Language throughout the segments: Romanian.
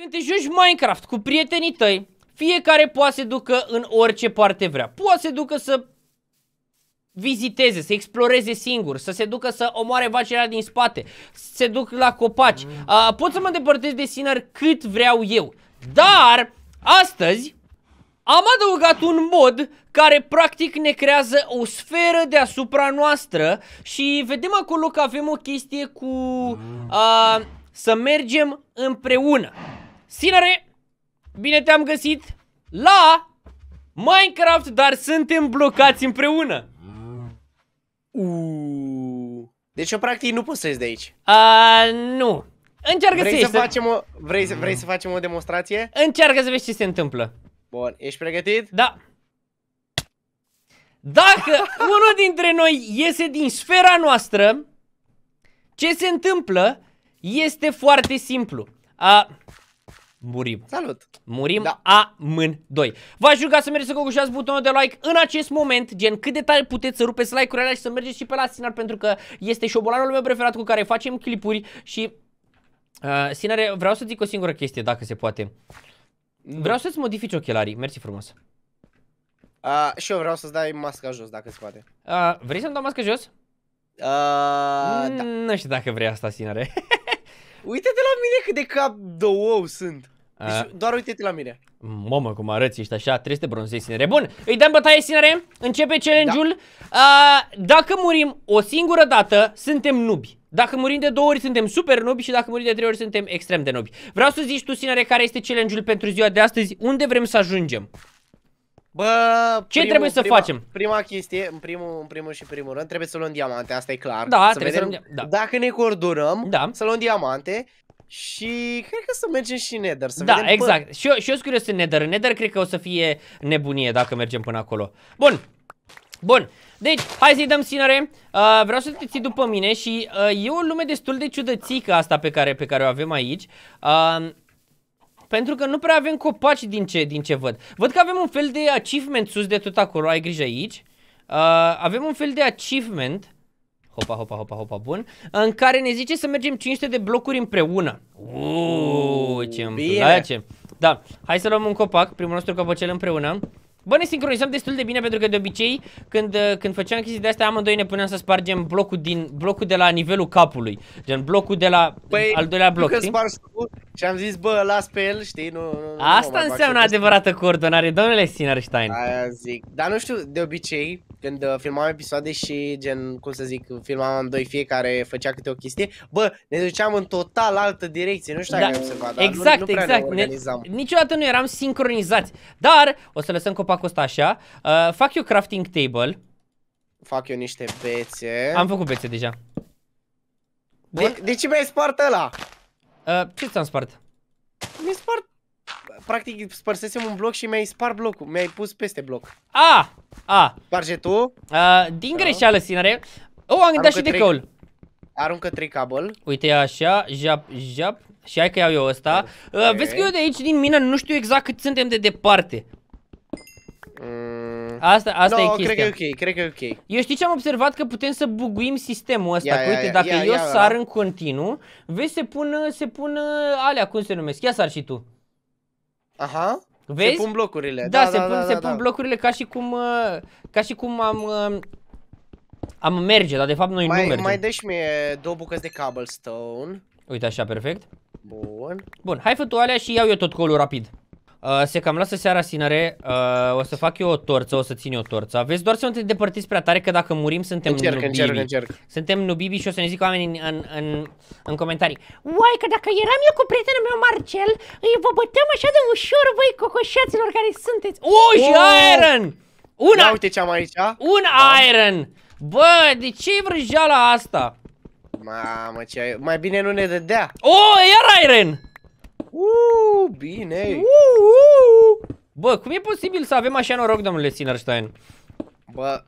Când te joci Minecraft cu prietenii tăi, fiecare poate să ducă în orice parte vrea. Poate să ducă să viziteze, să exploreze singur, să se ducă să omoare vacerea din spate, să se duc la copaci. Uh, pot să mă depărtez de Sinar cât vreau eu. Dar, astăzi, am adăugat un mod care practic ne creează o sferă deasupra noastră și vedem acolo că avem o chestie cu uh, să mergem împreună. Sinere, bine te-am găsit la Minecraft, dar suntem blocați împreună. Uuu. Deci eu practic nu pot să ies de aici. A, nu. Încearcă vrei să, să facem o, vrei, să, vrei să mm. facem o demonstrație? Încearcă să vezi ce se întâmplă. Bun, ești pregătit? Da. Dacă unul dintre noi iese din sfera noastră, ce se întâmplă este foarte simplu. A, Murim. Salut! Murim da. amândoi. V-aș ruga să mergeți să cogușați butonul de like în acest moment, gen cât de tare puteți să rupeți like-urile alea și să mergeți și pe la Sinar pentru că este șobolanul meu preferat cu care facem clipuri și... Uh, Sinare, vreau să zic o singură chestie, dacă se poate. Nu. Vreau să-ți modifici ochelarii, mersi frumos. Uh, și eu vreau să-ți dai masca jos, dacă se poate. Uh, vrei să-mi dau masca jos? Uh, da. Nu știu dacă vrei asta, Sinare. Uite-te la mine cât de cap de ou sunt. Deci, doar uite-te la mine. Mamă, cum arăți, ești așa, trebuie să te bronzezi, sinere. Bun, îi dăm bătaie, sinere, începe challenge-ul. Da. dacă murim o singură dată, suntem nubi. Dacă murim de două ori suntem super nobi și dacă murim de trei ori suntem extrem de nobi. Vreau să zici tu, sinere, care este challenge-ul pentru ziua de astăzi, unde vrem să ajungem? Bă, ce primul, trebuie să prima, facem? Prima chestie, în primul, în primul și primul rând, trebuie să luăm diamante, asta e clar. Da, să trebuie vedem să luăm da. Dacă ne coordonăm, da. să luăm diamante și cred că să mergem și în Nether, să Da, vedem, exact. Și eu, și eu sunt curios în Nether. În Nether cred că o să fie nebunie dacă mergem până acolo. Bun. Bun. Deci, hai să-i dăm sinere. Uh, vreau să te ții după mine și uh, e o lume destul de ciudățică asta pe care, pe care o avem aici. Uh, pentru că nu prea avem copaci din ce, din ce văd. Văd că avem un fel de achievement sus de tot acolo, ai grijă aici. Uh, avem un fel de achievement Hopa, hopa, hopa, hopa, bun În care ne zice să mergem 500 de blocuri împreună Uuu, ce îmi place Da, hai să luăm un copac Primul nostru copacel împreună Bă, ne sincronizăm destul de bine pentru că de obicei când, uh, când făceam chestii de astea amândoi ne puneam să spargem blocul, din, blocul de la nivelul capului Gen blocul de la păi, al doilea bloc Păi, că spargi și am zis, bă, las pe el, știi, nu... nu Asta nu înseamnă adevărată coordonare, domnule Sinerstein. Aia zic. Dar nu știu, de obicei, când uh, filmam episoade și gen, cum să zic, filmam doi fiecare făcea câte o chestie, bă, ne duceam în total altă direcție, nu știu da. dacă observat, dar exact, nu, nu prea exact. ne organizam. Ne, niciodată nu eram sincronizați, dar o să lăsăm copacul ăsta așa, uh, fac eu crafting table. Fac eu niște bețe. Am făcut bețe deja. De, de, de ce mi-ai spart ăla? Uh, ce ți-am spart? Mi-ai spart... Practic, spărsesem un bloc și mi-ai spart blocul. Mi-ai pus peste bloc. A! A! Sparge tu? A, uh, din da. greșeală, sinare. O, oh, am gândit și de coul. Aruncă trei cabl. Uite așa, jap, jap. Și hai că iau eu ăsta. Okay. Uh, vezi că eu de aici din mină nu știu exact cât suntem de departe. Mm. Asta, asta no, e chestia. cred că e ok, cred că e ok. Eu știi ce am observat? Că putem să buguim sistemul ăsta. Ia, că, uite, ia, dacă ia, eu ia, sar ia. Da. în continuu, vezi, se pun, se pun uh, alea, cum se numesc. Ia sar și tu. Aha. Vezi? Se pun blocurile. Da, da se, da, pun, da, se da, pun da. blocurile ca și cum, uh, ca și cum am... Uh, am merge, dar de fapt noi mai, nu mergem. Mai deși mie două bucăți de cobblestone. Uite așa, perfect. Bun. Bun, hai fă tu alea și iau eu tot colul rapid. Uh, se cam lasă seara sinere, uh, o să fac eu o torță, o să țin eu o torță. Vezi doar să nu te depărtiți prea tare că dacă murim suntem încerc, nubibi. Încerc, încerc. Suntem nubibi și o să ne zic oamenii în, în, în, în comentarii. Uai, că dacă eram eu cu prietenul meu Marcel, îi vă băteam așa de ușor, voi cocoșaților care sunteți. Uuu, și oh! Iron! Una! Ia uite ce am aici. Un da. Iron! Bă, de ce e vrăjeala asta? Mamă, ce ai... Mai bine nu ne dădea. O, oh, iar Iron! Uuu, bine! Uuu! Bă, cum e posibil să avem așa noroc, domnule Sinerstein? Bă,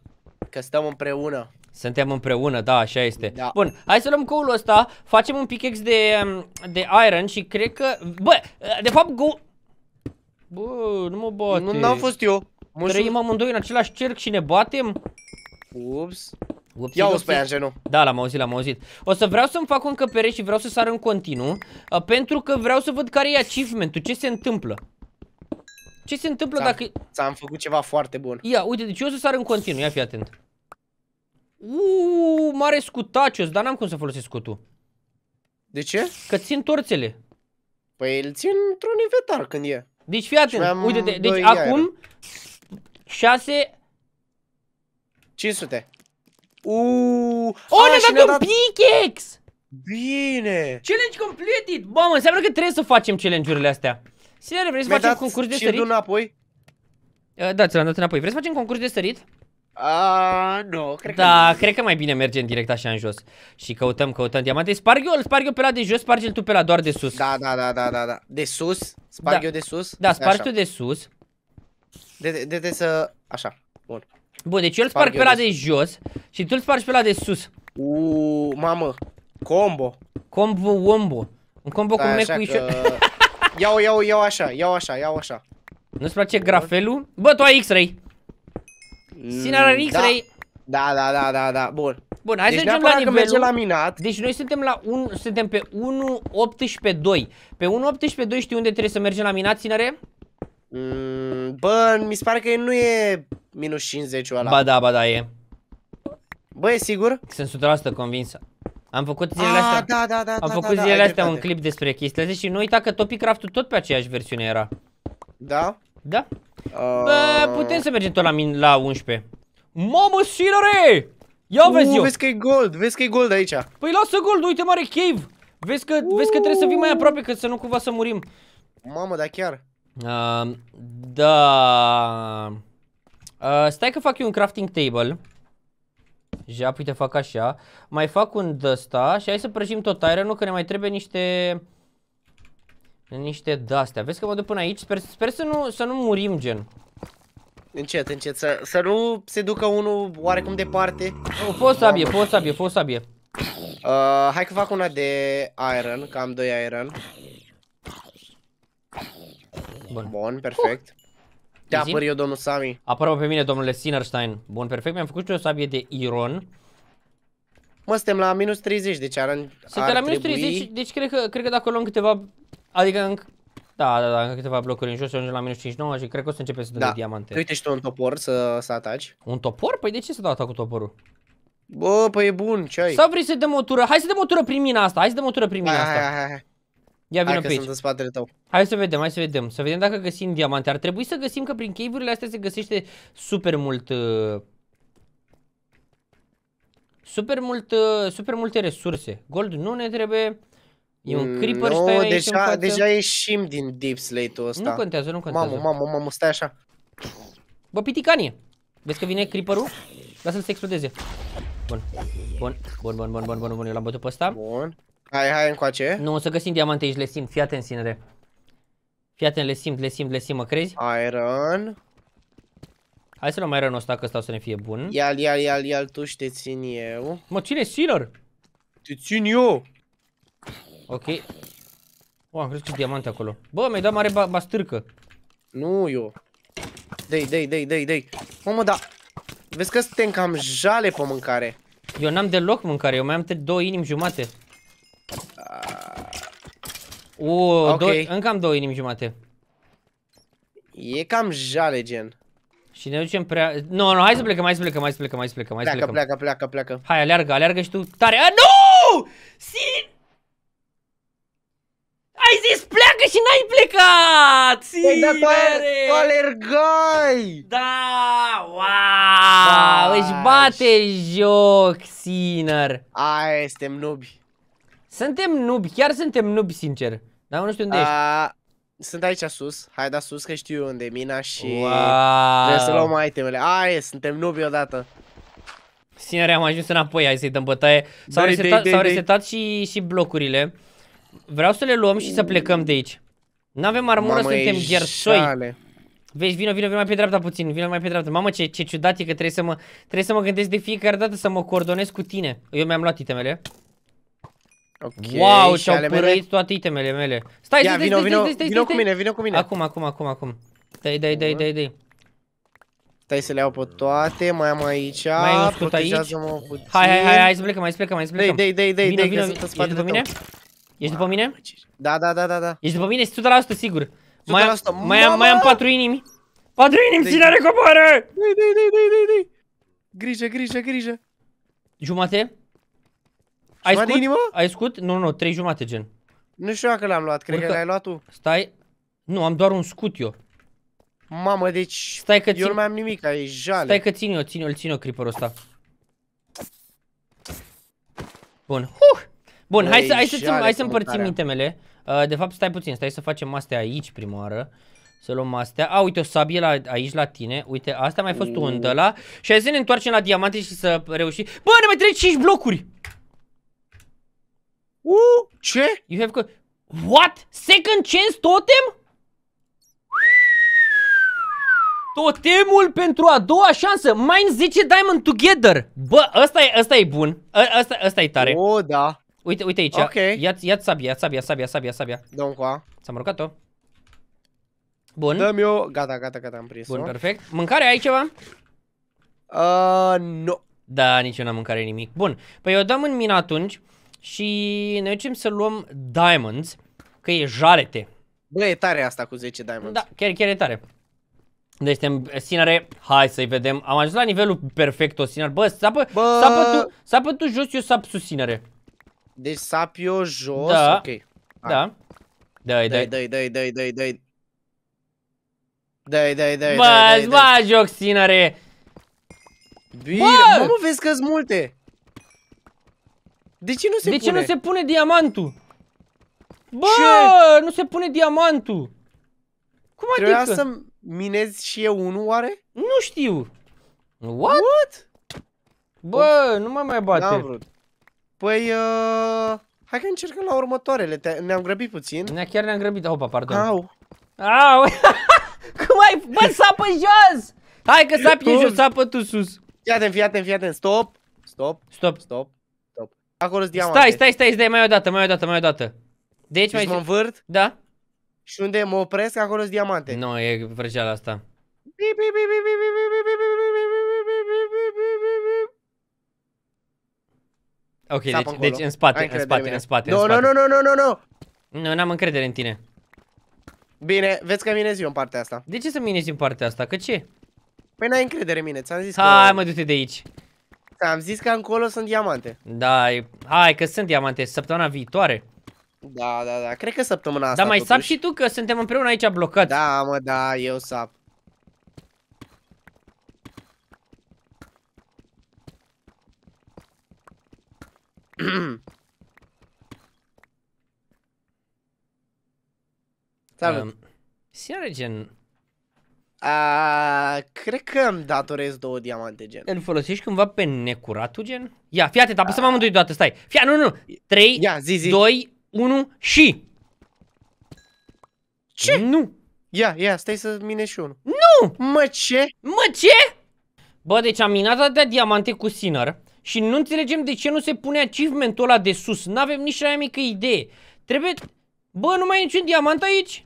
că stăm împreună. Suntem împreună, da, așa este. Da. Bun, hai să luăm coul ăsta, facem un pickex de, de iron și cred că... Bă, de fapt, go... Bă, nu mă bate. Nu, n-am fost eu. Trăim amândoi în același cerc și ne batem? Ups. Upsi, Ia uzi pe Anjenu. Da, l-am auzit, l-am auzit. O să vreau să-mi fac un încăpere și vreau să sar în continuu, uh, pentru că vreau să văd care e achievement-ul, ce se întâmplă. Ce se întâmplă -am, dacă... Ți-am făcut ceva foarte bun. Ia, uite, deci eu o să sar în continuu, ia fi atent. Uuu, mare scutacios, dar n-am cum să folosesc scutul. De ce? Că țin torțele. Păi îl țin într-un inventar când e. Deci fii atent, uite-te, deci acum... 6... 500. Uuuu! Oh, ne-a dat un dat... Bine! Challenge completed! mă, înseamnă că trebuie să facem challenge-urile astea. Sinere, vrei să facem concurs de sărit? înapoi? Uh, da, ți l-am dat înapoi. Vrei să facem concurs de sărit? A, nu, cred da, că... cred că mai bine mergem direct așa în jos Și căutăm, căutăm diamante Sparg eu, sparg eu pe la de jos, spargi tu pe la doar de sus Da, da, da, da, da, da. De sus? Sparg da. eu de sus? Da, spargi tu de sus de, de, de, de să... Așa, bun Bun, deci eu îl sparg, pe la de jos și tu îl spargi pe la de sus. Uuu, mamă, combo. Combo wombo. Un combo cu mecu și iau, iau, iau așa, iau așa, iau așa. Nu-ți place grafelul? Bă, tu ai X-Ray. Sine are mm, da. X-Ray. Da. da, da, da, da, da, bun. Bun, hai deci să ajungem la nivelul. La minat. Deci noi suntem la un, suntem pe 1.18.2. Pe 1.18.2 știi unde trebuie să mergem la minat, ținere? Mm, bă, mi se pare că nu e minus 50 ăla. Ba da, ba da, e. Bă, e sigur? Sunt 100% convinsă. Am făcut ah, zilele astea, da, da, da, am da, făcut da, da, zilele astea un clip despre chestia și nu uita că Topicraft-ul tot pe aceeași versiune era. Da? Da. Uh... Bă, putem să mergem tot la, min la 11. Mamă, sinere! Ia vezi uh, eu! Vezi că e gold, vezi că e gold aici. Păi lasă gold, uite mare cave! Vezi că, uh. vezi că trebuie să vii mai aproape, că să nu cumva să murim. Mamă, dar chiar da... Uh, stai că fac eu un crafting table. Ja, uite, fac așa. Mai fac un dăsta și hai să prăjim tot iron că ne mai trebuie niște... Niște d Vezi că mă duc până aici? Sper, sper să, nu, să nu murim, gen. Încet, încet, să, să nu se ducă unul oarecum departe. Oh, fost sabie, fost sabie, fost sabie. Uh, hai că fac una de iron, că am doi iron. Bun. Bun, perfect. Uh. Te apăr eu, domnul Sami. Apără pe mine, domnule Sinerstein. Bun, perfect. Mi-am făcut și o sabie de iron. Mă, suntem la minus 30, deci ar Suntem la minus 30, deci cred că, cred că dacă luăm câteva... Adică în... Da, da, da, încă câteva blocuri în jos ajungem la minus 59 și cred că o să începe să dăm da. diamante. Uite și tu un topor să, să ataci. Un topor? Păi de ce să dau atac cu toporul? Bă, păi e bun, ce ai? Sau vrei să dăm o tură? Hai să dăm o tură prin mina asta, hai să dăm o tură prin mina asta. Hai, hai, hai. Ia vină pe aici. sunt în spatele tău. Hai să vedem, hai să vedem. Să vedem dacă găsim diamante. Ar trebui să găsim că prin cave-urile astea se găsește super mult... Uh, super mult, uh, super multe resurse. Gold nu ne trebuie. E un mm, creeper no, stai aici deja, deja ieșim din deep slate-ul ăsta. Nu contează, nu contează. Mamă, mamă, mamă, stai așa. Bă, piticanie. Vezi că vine creeperul? Lasă-l să explodeze. Bun. Bun, bun, bun, bun, bun, bun, bun. Eu l-am bătut pe ăsta. Bun. Hai, hai încoace. Nu, o să găsim diamante aici, le simt, fii atent, sinere. Fii atent, le simt, le simt, le simt, mă crezi? Iron. Hai să luăm iron ăsta, că ăsta o să ne fie bun. Ial, ial, ial, ial, tu și te țin eu. Mă, ține Sinner! Te țin eu! Ok. O, am crezut că diamante acolo. Bă, mi-ai dat mare ba bastârcă. Nu eu. Dei, dei, dei, dei, dei. mă, da. Vezi că suntem cam jale pe mâncare. Eu n-am deloc mâncare, eu mai am două inimi jumate. Uuu, okay. încă am două inimi jumate. E cam jale gen. Și ne ducem prea... Nu, no, nu, no, hai să plecăm, hai să plecăm, hai să plecăm, hai să plecăm, hai să plecăm. Pleacă, pleacă, pleacă, pleacă. Hai, aleargă, aleargă și tu tare. A, nu! Sin! Ai zis pleacă și n-ai plecat! Sinere! Păi, da, alergai! Da! Wow! Baș. Da, Își bate joc, Siner! Aia, suntem nubi. Suntem nubi, chiar suntem nubi, sincer. Da, nu știu unde A, ești. Sunt aici sus, hai da sus că știu unde e mina și wow. trebuie să luăm itemele. Aie, suntem nubi odată. Sinere, am ajuns înapoi, hai să-i dăm bătaie. S-au resetat, dai, resetat și, și blocurile. Vreau să le luăm și să plecăm de aici. N-avem armură, Mamă, suntem gersoi. Vezi, vino, vino, vino mai pe dreapta puțin, vino mai pe dreapta. Mamă, ce, ce ciudat e că trebuie să, mă, trebuie să mă gândesc de fiecare dată să mă coordonez cu tine. Eu mi-am luat itemele. Okay, wow, și-au părăit toate itemele mele. Stai, Ia, stai, stai, vino, stai, stai, stai, stai, Vino cu mine, vino cu mine. Acum, acum, acum, acum. Dai, dai, dai, dai, dai. Stai să le iau pe toate, mai am aici. Mai am scut aici. Hai, hai, hai, hai, să plecăm, hai să plecăm, hai să plecăm. Dai, dai, dai, dai, vino, vino. Ești după mine? Ești după mine? Da, da, da, da, da. Ești după mine? 100% sigur. 100%. Mai, am, mai, am, mai am patru inimi. Patru inimi, cine are coboară? Dai, dai, dai, dai, dai, dai. Grijă, grijă, grijă. Jumate? Ai scut? inimă? Ai scut? Nu, nu, trei jumate gen. Nu știu dacă l-am luat, cred Urcă... că l-ai luat tu. Stai. Nu, am doar un scut eu. Mamă, deci Stai că eu țin... nu mai am nimic, ai jale. Stai că țin eu, țin eu, țin eu creeperul ăsta. Bun. Huh! Bun, hai să, hai să, hai să împărțim itemele. Uh, de fapt, stai puțin, stai să facem astea aici prima oară. Să luăm astea. A, uite, o sabie la, aici la tine. Uite, asta mai fost mm. un de la. Și hai să ne întoarcem la diamante și să reușim. Bă, ne mai trec 5 blocuri! Uh, ce? You have got... What? Second chance totem? Totemul pentru a doua șansă. Mine 10 diamond together. Bă, ăsta e, ăsta e bun. Ă, ăsta, ăsta e tare. O, oh, da. Uite, uite aici. Ok. Ia-ți ia sabia, sabia, sabia, sabia, sabia. Dă-mi coa. Ți-am rugat-o. Bun. Dă-mi eu. Gata, gata, gata, am prins-o. Bun, perfect. Mâncare, ai ceva? Uh, nu. No. Da, nici eu n-am mâncare nimic. Bun. Păi eu dăm în mine atunci. Și ne ducem să luăm diamonds, că e jalete. Bă, e tare asta cu 10 diamonds. Da, chiar, chiar e tare. Deci suntem sinare, hai să-i vedem. Am ajuns la nivelul perfect o sinare. Bă, sapă, Bă... sapă, tu, sapă tu jos, eu sap sus sinare. Deci sap eu jos, da. ok. Da, Da. Dai, dai, dai, dai, dai, dai, dai. Dai, dai, dai, Bă, dai, dai, dai. joc, sinare. Bine, mă, mă, vezi că-s multe. De ce nu se de pune? ce nu se pune diamantul? Bă, ce? nu se pune diamantul. Cum adică? Trebuia adică? să minez și eu unul oare? Nu știu. What? What? Bă, nu mă mai bate. N-am vrut. Păi, uh, hai că încercăm la următoarele. Ne-am grăbit puțin. Ne chiar ne-am grăbit. Opa, pardon. Au. Au. Cum ai? Bă, sapă jos! Hai că sapi jos, sapă tu sus. Fii atent, fii atent, fii atent. Stop. Stop. Stop. Stop. Acolo sunt diamante. Stai, stai, stai, stai, mai o dată, mai o dată, mai o dată. Deci, deci mai mă învârt? Da. Și unde mă opresc, acolo sunt diamante. Nu, e vrăjeala asta. Ok, deci, deci în spate, în spate, în spate, Nu, nu, nu, nu, nu, nu, nu. Nu, n-am încredere în tine. Bine, vezi că minezi eu în partea asta. De ce să minezi în partea asta? Că ce? Păi n-ai încredere în mine, ți-am zis Hai, că... Hai mă, du-te de aici am zis că încolo sunt diamante. Da, hai că sunt diamante, săptămâna viitoare. Da, da, da, cred că săptămâna asta Da, mai sap și tu că suntem împreună aici blocat. Da, mă, da, eu sap. Salut. Um, Siregen, a, cred că îmi datorez două diamante, gen. Îl folosești cândva pe necuratul, gen? Ia, fii atent, apăsăm amândoi deodată, stai. Fia, nu, nu, 3, Ia, zi, zi. 2, 1 și... Ce? Nu. Ia, ia, stai să mine și unul. Nu! Mă, ce? Mă, ce? Bă, deci am minat atâtea diamante cu sinar și nu înțelegem de ce nu se pune achievementul ăla de sus. N-avem nici aia mică idee. Trebuie... Bă, nu mai e niciun diamant aici?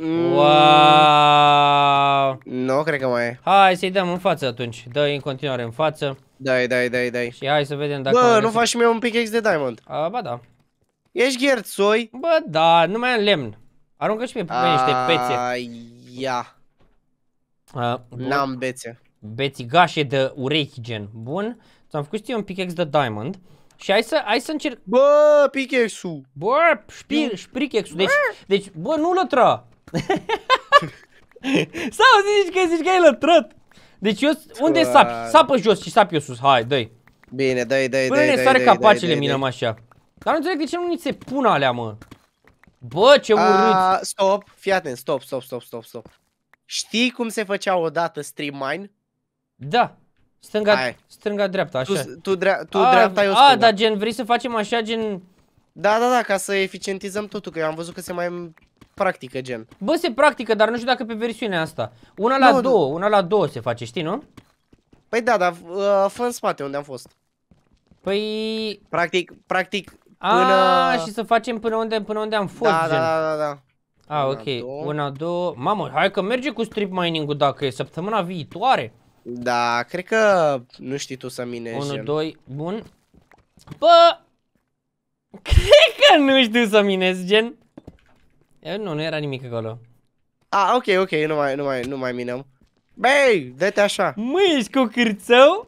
Mm. Wow! Nu, cred că mai e. Hai să-i dăm în față atunci. dă în continuare în față. Dai, dai, dai, dai. Și hai să vedem dacă... Bă, nu faci mie un pickaxe de diamond. A, ba da. Ești gherțoi? Bă, da, nu mai am lemn. Aruncă și mie pe niște bețe. ia. N-am bețe. Bețigașe de urechi gen. Bun. Ți-am făcut și un pickaxe de diamond. Și hai să, hai să încerc... Bă, pickaxe-ul! Bă, șpir, șprichex-ul. Deci, deci, bă, nu lătra! Sau zici că zici că ai lătrat. Deci eu, unde sapi? Sapă jos și sapi eu sus. Hai, dă-i. Bine, dă-i, dă-i, Până dă ne soare capacele, minăm așa. Dar nu înțeleg de ce nu ni se pun alea, mă. Bă, ce urât. Stop, fii atent, stop, stop, stop, stop, stop. Știi cum se făcea odată stream mine? Da. Stânga, Hai. stânga dreapta, așa. Tu, tu, drea tu a, dreapta, eu stânga. A, dar gen, vrei să facem așa, gen... Da, da, da, ca să eficientizăm totul, că eu am văzut că se mai practică, gen. Bă, se practică, dar nu știu dacă pe versiunea asta. Una la nu, două, nu. una la două se face, știi, nu? Păi da, dar uh, fă în spate unde am fost. Păi... Practic, practic, până... A, și să facem până unde, până unde am fost, da, da gen. Da, da, da, da. A, una, ok, două. una, două... Mamă, hai că merge cu strip mining-ul dacă e săptămâna viitoare. Da, cred că nu știi tu să minești. gen. doi, bun. Bă, cred că nu știu să minezi, gen. E, eh, nu, nu era nimic acolo. A, ok, ok, nu mai, nu mai, nu mai minăm. Băi, dă-te așa. Mă, ești cu cârțău?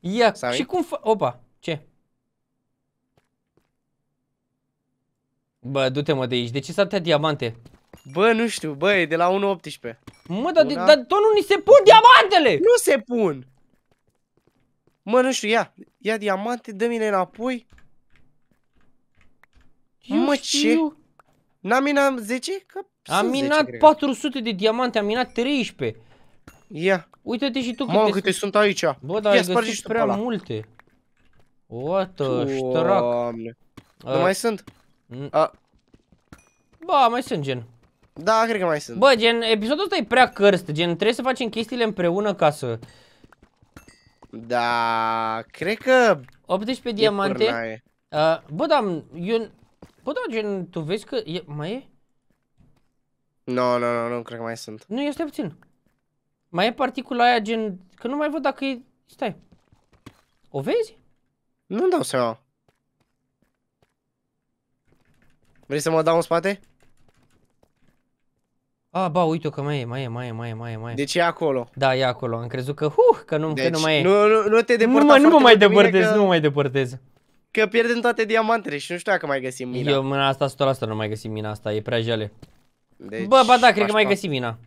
Ia, Sami? și cum fa... Opa, ce? Bă, du-te mă de aici, de ce s-a diamante? Bă, nu știu, bă, e de la 1.18 Mă, dar, dar tot nu ni se pun diamantele! Nu se pun! Mă, nu știu, ia, ia diamante, dă-mi-le înapoi Eu Mă, știu. ce? N-am minat 10? Că am minat 10, 400 cred. de diamante, am minat 13. Ia. Uite-te și tu câte, câte sunt aici. Bă, dar ai găsit prea multe. What a strac. Nu mai sunt. Mm. Ba, mai sunt gen. Da, cred că mai sunt. Bă, gen, episodul ăsta e prea cărst, gen, trebuie să facem chestiile împreună ca să... Da, cred că... 18 diamante. Uh, bă, dar eu Bă, da, gen, tu vezi că e, mai e? Nu, no, nu, no, nu, no, nu, cred că mai sunt. Nu, este puțin. Mai e particula aia, gen, că nu mai văd dacă e... Stai. O vezi? Nu-mi dau seama. Vrei să mă dau în spate? A, ba, uite că mai e, mai e, mai e, mai e, mai e, mai e. Deci e acolo. Da, e acolo. Am crezut că, huh, că nu, deci, că nu deci mai e. Nu, nu, nu te depărta Nu, mă, nu mă mai depărtez, că... nu mă mai depărtez. Că pierdem toate diamantele și nu știu dacă mai găsim mina. Eu mâna asta 100% nu mai găsim mina asta, e prea jale. Deci, Bă, ba da, cred că mai găsim mina.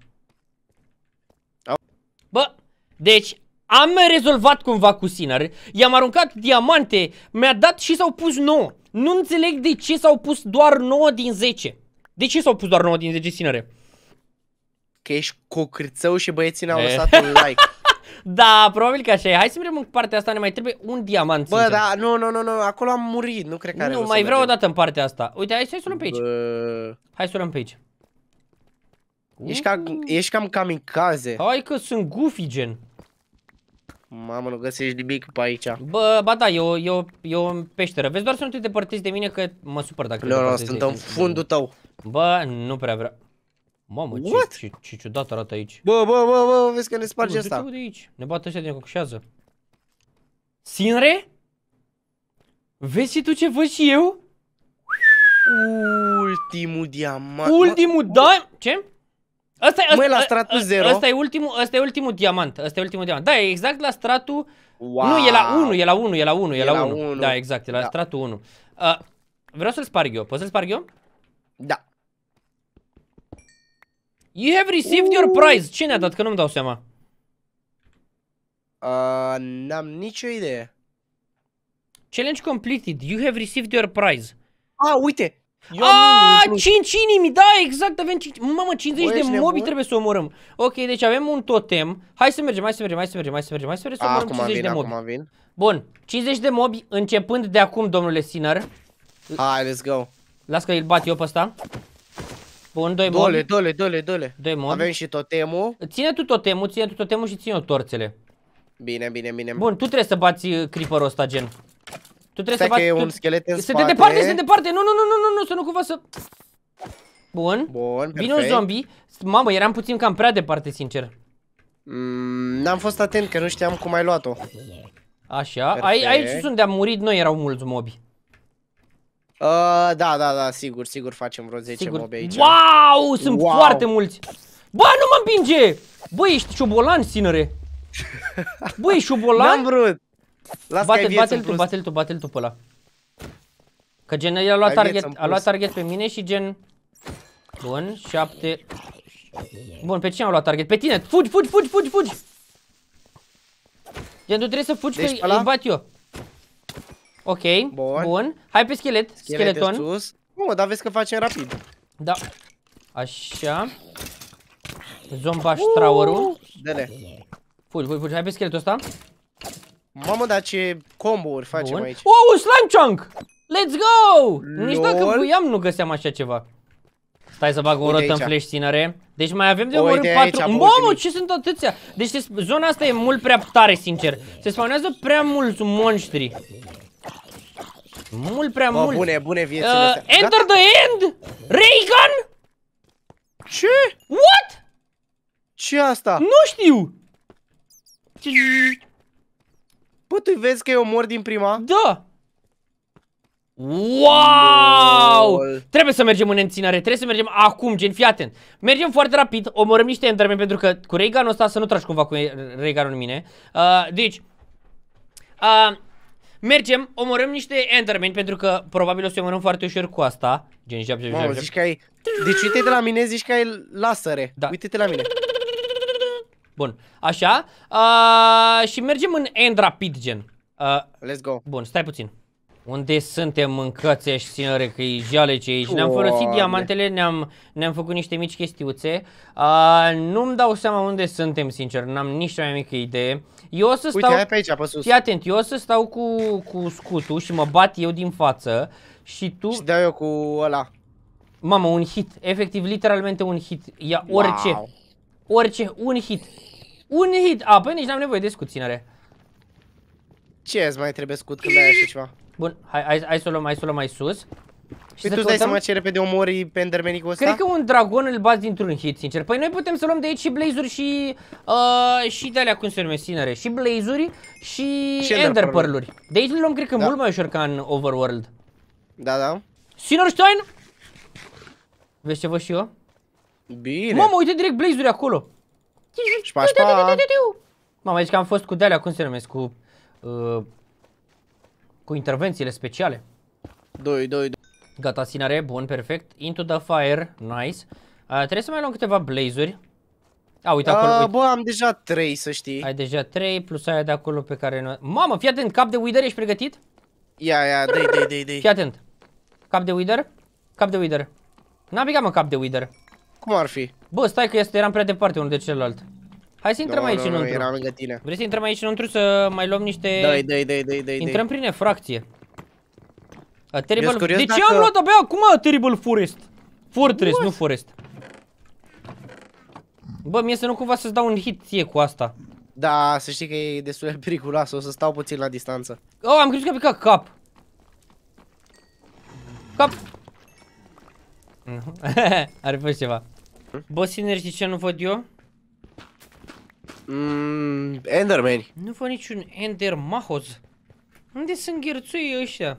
Bă, deci am rezolvat cumva cu Sinar. I-am aruncat diamante, mi-a dat și s-au pus 9. Nu înțeleg de ce s-au pus doar 9 din 10. De ce s-au pus doar 9 din 10 Sinare? Că ești cocârțău și băieții n-au eh. lăsat un like. Da, probabil că așa e. Hai să mergem în partea asta, ne mai trebuie un diamant. Bă, da, nu, nu, nu, nu, acolo am murit, nu cred că Nu, mai vreau o dată în partea asta. Uite, hai să sunăm pe aici. Hai să luăm pe aici. Ești, ca, ești cam kamikaze. Hai că sunt goofy, gen. Mamă, nu găsești nimic pe aici. Bă, ba da, e o, e o, e o peșteră. Vezi doar să nu te depărtezi de mine că mă supăr dacă Nu, no, sunt în fundul tău. Bă, nu prea vreau. Mamă, ce, What? ce, ce ciudat arată aici. Bă, bă, bă, bă, vezi că ne sparge asta. de aici. Ne bată ăștia din cocșează. Sinre? Vezi și tu ce văd și eu? Ultimul diamant. Ultimul, da? Ce? Asta e Măi, la ă- stratul 0. Ă- asta e ultimul, asta e ultimul diamant. Asta e ultimul diamant. Da, e exact la stratul wow. Nu, e la 1, e la 1, e la 1, e, e la 1. 1. Da, exact, e la da. stratul 1. Uh, vreau să-l sparg eu. Poți să-l sparg eu? Da. You have received your prize. Cine a dat? Că nu-mi dau seama. Uh, n-am nicio idee. Challenge completed. You have received your prize. A, ah, uite! Eu A, 5 inimi, da, exact, avem 5... Mamă, 50 Bă, de mobi trebuie să omorâm. Ok, deci avem un totem. Hai să mergem, hai să mergem, hai să mergem, hai să mergem, hai să mergem, să omorâm acum 50 vin, de mobi. vin. Bun, 50 de mobi începând de acum, domnule Sinner. Hai, let's go. Las că îl bat eu pe ăsta. Bun, doi mod. Dole, dole, dole, dole. Doi mod. Avem și totemul. Ține tu totemul, ține tu totemul și ține o torțele. Bine, bine, bine. Bun, tu trebuie să bați uh, creeperul ăsta, gen. Tu trebuie Stai să bați... e un schelet în Sunt spate. departe, sunt departe. Nu, nu, nu, nu, nu, nu, să nu cumva să... Bun. Bun, Vine un zombie. Mamă, eram puțin cam prea departe, sincer. Mm, n-am fost atent, că nu știam cum ai luat-o. Așa. Ai, aici sunt de-am murit noi, erau mulți mobi. Uh, da, da, da, sigur, sigur facem vreo 10 sigur. mobe aici. Wow, sunt wow. foarte mulți. Bă, nu mă împinge! Bă, ești ciobolan, sinere. Bă, ești ciobolan? N-am vrut. Las bate, bate-l tu, bate-l tu, bate-l tu pe ăla. Că gen, el a luat, target, a luat target pe mine și gen... Bun, 7... Bun, pe cine am luat target? Pe tine! Fugi, fugi, fugi, fugi, fugi! Gen, tu trebuie să fugi deci, că îi bat eu. Ok, bun. bun. Hai pe schelet, Schelete scheleton. Nu, dar vezi că facem rapid. Da. Așa. Zombaș uh, Dele. Fugi, fugi, fugi. Hai pe scheletul ăsta. Mamă, dar ce combo-uri facem Bun. aici. Oh, slime chunk! Let's go! Lol. Nici dacă buiam nu găseam așa ceva. Stai să bag o rotă în flash ținere. Deci mai avem de ori 4. Mamă, ce sunt atâția? Deci zona asta e mult prea tare, sincer. Se spawnează prea mulți monștri. Mult prea Bă, mult. bune, bune viețile uh, Enter the end! Reagan? Ce? What? ce asta? Nu știu! Bă, tu vezi că eu mor din prima? Da! Wow! Lol. Trebuie să mergem în înținare, trebuie să mergem acum, gen, fii atent. Mergem foarte rapid, omorăm niște Enderman pentru că cu Reaganul ăsta să nu tragi cumva cu Reaganul în mine. Uh, deci, uh, Mergem, omorâm niște endermen pentru că probabil o să omorâm foarte ușor cu asta. Gen, jap, jap, jap, zici că ai... Deci uite de la mine, zici că ai lasăre. Da. Uite-te la mine. Bun, așa. Uh, și mergem în end rapid, gen. Uh, Let's go. Bun, stai puțin. Unde suntem în cățe și sinere că e jale ce aici. Ne-am folosit diamantele, ne-am, ne-am făcut niște mici chestiuțe. Uh, nu-mi dau seama unde suntem, sincer, n-am nici mai mică idee. Eu o să stau... Uite, pe aici, pe sus. Fii atent, eu o să stau cu, cu scutul și mă bat eu din față și tu... Și dau eu cu ăla. Mamă, un hit, efectiv, literalmente un hit. Ia wow. orice, orice, un hit. Un hit, a, păi nici n-am nevoie de scut, sinere. Ce îți mai trebuie scut când ai așa ceva? Bun, hai, hai, hai să o luăm, hai să o luăm mai sus. Și păi tu dai seama ce repede omori pe Endermanicul ăsta? Cred că un dragon îl bați dintr-un hit, sincer. Păi noi putem să luăm de aici și blazuri și... Uh, și de alea, cum se numește, sinere. Și blazuri și, și ender uri De aici le luăm, cred că, da. mult mai ușor ca în Overworld. Da, da. Sinorstein! Vezi ce văd și eu? Bine. Mamă, uite direct blazuri acolo. Și pașpa. Mamă, aici că am fost cu de alea, cum se numesc, cu... Uh, cu intervențiile speciale. 2, 2, 2. Gata, sinare, bun, perfect. Into the fire, nice. Uh, trebuie să mai luăm câteva blazuri. A, uite acolo. Uh, uite. Bă, am deja 3, să știi. Ai deja 3, plus aia de acolo pe care... Nu... Mamă, fii atent, cap de wither, ești pregătit? Ia, ia, dai, dai, dai, dai. Fii atent. Cap de wither? Cap de wither. N-am picat, mă, cap de wither. Cum ar fi? Bă, stai că este, eram prea departe unul de celălalt. Hai să intrăm no, aici no, înăuntru. Era lângă tine. Vrei să intrăm aici înăuntru să mai luăm niște... Dai, dai, dai, dai, dai. Intrăm prin efracție. A terrible... De ce dacă... am luat abia acum a terrible forest? Fortress, What? nu forest. Bă, mie să nu cumva să-ți dau un hit ție cu asta. Da, să știi că e destul de periculos, o să stau puțin la distanță. Oh, am crezut că a picat cap. Cap. Are fost ceva. Bă, sinergi, ce nu văd eu? Mmm, Enderman. Nu văd niciun Ender Mahoz. Unde sunt ghirțuii ăștia?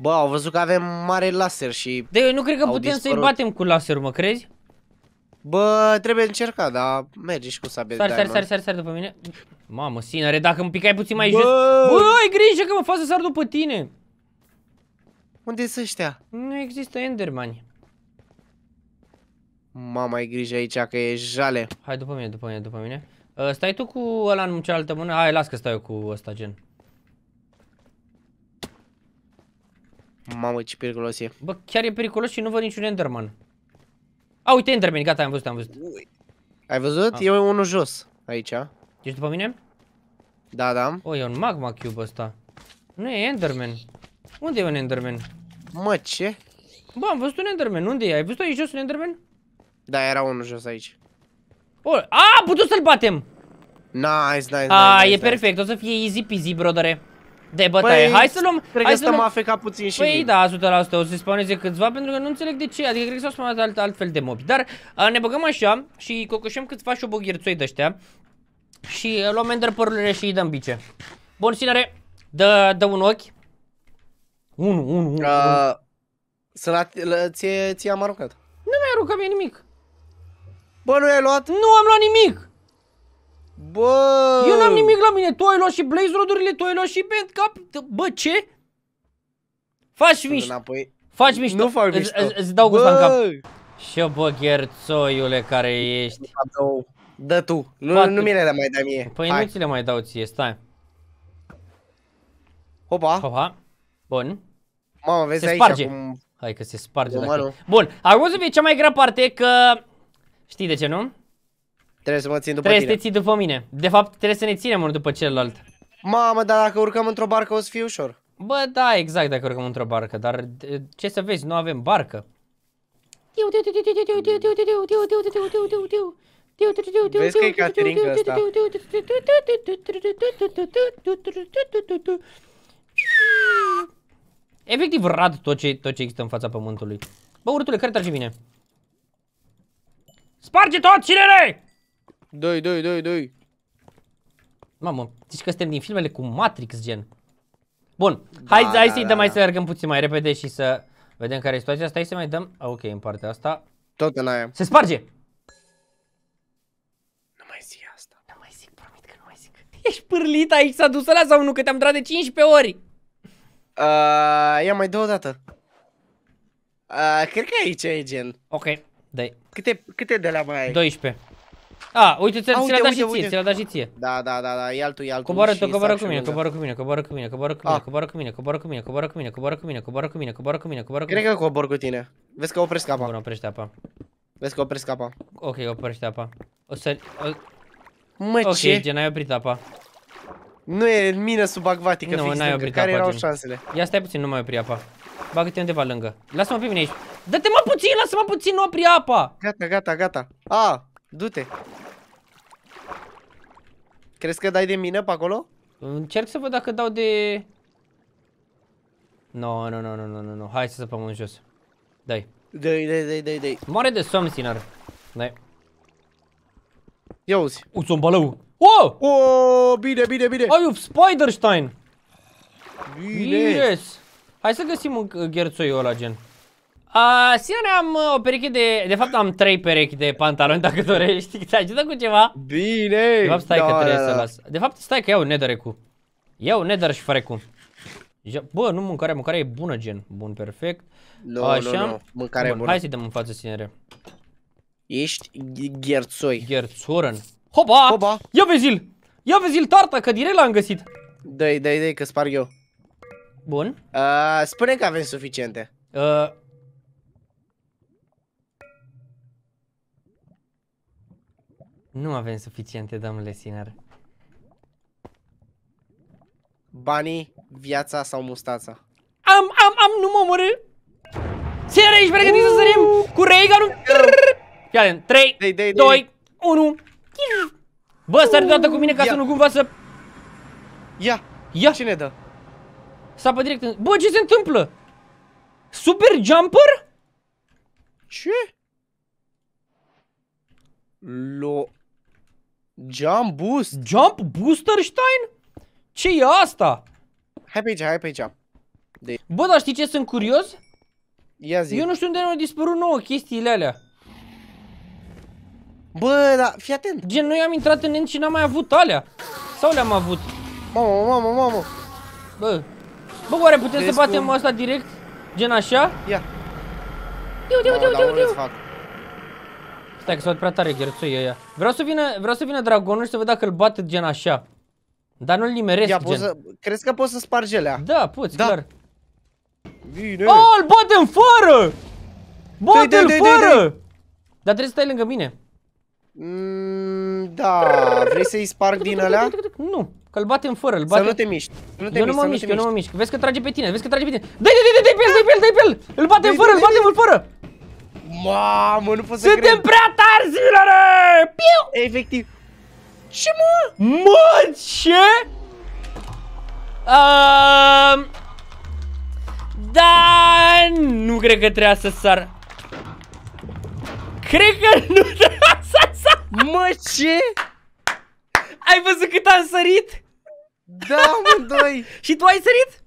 Bă, au văzut că avem mare laser și... De eu nu cred că putem să-i batem cu laser, mă crezi? Bă, trebuie încerca, dar mergi și cu sabie sar, sari, sari, sari, sari, după mine. Mamă, sinere, dacă îmi picai puțin mai Bă! jos... Bă, ai grijă că mă fac să sar după tine! Unde sunt ăștia? Nu există Endermani. Mama, ai grijă aici că e jale. Hai după mine, după mine, după mine. Uh, stai tu cu ăla în cealaltă mână? Hai, las că stau eu cu ăsta gen. Mamă, ce periculos e. Bă, chiar e periculos și nu văd niciun Enderman. A, uite Enderman, gata, am văzut, am văzut. Ai văzut? Ah. E unul jos, aici. Ești după mine? Da, da. O, e un magma cube ăsta. Nu e Enderman. Unde e un Enderman? Mă, ce? Bă, am văzut un Enderman, unde e? Ai văzut aici jos un Enderman? Da, era unul jos aici. Oh, A, putut să-l batem! Nice, nice, nice. A, nice, e nice. perfect. O să fie easy peasy, brodere. De bătaie. Păi, hai să luăm... Cred hai că stăm AFK puțin și Păi da, 100%. O să spawneze câțiva pentru că nu înțeleg de ce. Adică cred că s-au spawnat alt, altfel de mobi. Dar a, ne băgăm așa și cocoșăm câțiva șobogherțoi de-ăștia. Și luăm ender și îi dăm bice. Bun, sinere, dă, dă un ochi. Unu, unu, unu. Uh, unu. Să la, la ție, ție am aruncat. Nu mi-a aruncat mie nimic. Bă, nu ai luat? Nu am luat nimic! Bă! Eu n-am nimic la mine, tu ai luat și blaze rodurile, tu ai luat și pent cap. Bă, ce? Faci mișto. Faci mișto. Nu fac mișto. Îți, dau gust în cap. Și bă, gherțoiule care ești. Dă tu. Nu, nu mi le mai dai mie. Păi Hai. nu ți le mai dau ție, stai. Hopa. Hopa. Bun. Mamă, vezi se aici sparge. acum... Hai că se sparge. dacă... Bun, acum să fie cea mai grea parte că Știi de ce nu? Trebuie să mă țin după Trebuie tine. să te ții după mine. De fapt, trebuie să ne ținem unul după celălalt. Mamă, dar dacă urcăm într-o barcă o să fie ușor. Bă, da, exact dacă urcăm într-o barcă, dar ce să vezi, nu avem barcă. Vezi că e Efectiv rad tot ce, tot ce există în fața pământului. Bă, urtule, care trage bine? Sparge tot, cinere! Doi, doi, doi, doi. Mamă, zici că suntem din filmele cu Matrix, gen. Bun, da, hai, da, da hai da, să-i da, dăm, da. să mergem puțin mai repede și să vedem care e situația. asta. Hai să mai dăm, ok, în partea asta. Tot în aia. Se sparge! Nu mai zic asta. Nu mai zic, promit că nu mai zic. Ești pârlit aici, s-a dus ăla sau nu? Că te-am dat de 15 ori. Uh, ia mai două dată. Uh, cred că aici e gen. Ok, dai. Câte, câte de la mai ai? 12. A, uite, ți-l a uite, dat și ție, ți-l dat și ție. Da, da, da, da, e altul, e altul. Coboară tu, coboară cu mine, coboară cu mine, coboară cu mine, coboară cu mine, coboară cu mine, coboară cu mine, coboară cu mine, coboară cu mine, coboară cu mine, coboară cu mine, coboară cu mine. Cred că cobor cu tine. Vezi că opresc apa. Bun, oprește apa. Vezi că opresc apa. Ok, oprește apa. O să... Mă, ce? Ok, gen, ai oprit apa. Nu e mină subacvatică nu, fix n-ai oprit Care apa, erau șansele? Ia stai puțin, nu mai opri apa Bagă-te undeva lângă Lasă-mă pe mine aici Dă-te mă puțin, lasă-mă puțin, nu opri apa Gata, gata, gata A, du-te Crezi că dai de mină pe acolo? Încerc să văd dacă dau de... Nu, no, nu, no, nu, no, nu, nu, nu, hai să săpăm în jos Dai Dai, dai, dai, dai, dai Moare de somn, Sinar Dai Ia uzi Uți un balău Oh! Oh, bine, bine, bine! un Spiderstein! Bine! Yes. Hai să găsim un uh, gherțoi ăla, gen. Uh, Sione, am uh, o pereche de... De fapt, am trei perechi de pantaloni, dacă dorești. Te ajută cu ceva? Bine! De fapt, stai da, că trebuie da, da. să las. De fapt, stai că iau cu. Iau neder și cu. Bă, nu mâncarea, mâncarea e bună, gen. Bun, perfect. Nu, Așa. nu, no. mâncare Bun, bună. Hai să-i dăm în față, sinere Ești gherțoi. Gherțoran. Hopa! Hopa! Ia vezi-l! Ia vezi-l tarta, că direct l-am găsit. Dă-i, dă-i, dă că sparg eu. Bun. Uh, spune că avem suficiente. Uh... Nu avem suficiente, domnule Siner! Banii, viața sau mustața? Am, am, am, nu mă omorâ! Sinar aici, pregătiți să sărim cu Reagan! Ia 3, 2, 1... Bă, sari deodată cu mine ca să nu cumva să... Ia! Ia! Cine dă? Sapă direct în... Bă, ce se întâmplă? Super jumper? Ce? Lo... Jump boost? Jump booster, Stein? ce e asta? Hai pe aici, hai pe aici. Deci- Bă, dar știi ce sunt curios? Ia zi. Eu nu știu unde ne-au dispărut nouă chestiile alea. Bă, dar fii atent. Gen, noi am intrat în end și n-am mai avut alea. Sau le-am avut? Mamă, mamă, mamă. Bă. Bă, oare putem Crezi să batem asta direct? Gen așa? Ia. Diu, diu, diu, diu, diu. Stai că s a prea tare gherțoi ăia. Vreau să vină, vreau să vină dragonul și să văd dacă îl bate gen așa. Dar nu-l nimeresc Ia, gen. Să... Crezi că poți să spargi alea? Da, poți, da. clar. Vine. Oh, îl bate în fără! Bate-l fără! Dar trebuie să stai lângă mine. Mm, da, vrei să-i sparg din alea? Nu, că l batem fără, îl batem. Să nu te miști. Nu te eu nu mă mișc, eu nu mă mișc. Vezi că trage pe tine, vezi că trage pe tine. Dai, dai, dai, dai pe el, dai pe el, dai pe el. Îl batem fără, îl batem fără. Mamă, nu pot să Suntem cred. prea tari, zilele! Piu! Efectiv. Ce mă? Mă, ce? Uh, da, nu cred că trebuia să sar. Cred că nu trebuia să Mă, ce? Ai văzut cât am sărit? Da, amândoi! și tu ai sărit?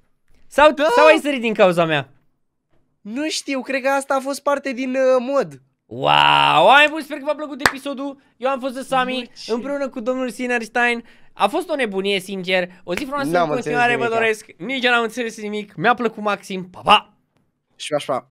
Sau, da. sau ai sărit din cauza mea? Nu știu, cred că asta a fost parte din uh, mod. Wow, ai bun, sper că v-a plăcut episodul Eu am fost de Sami, împreună cu domnul Sinerstein A fost o nebunie, sincer O zi frumoasă în continuare, vă doresc Nici eu n-am înțeles nimic, mi-a plăcut maxim Pa, pa! Și așa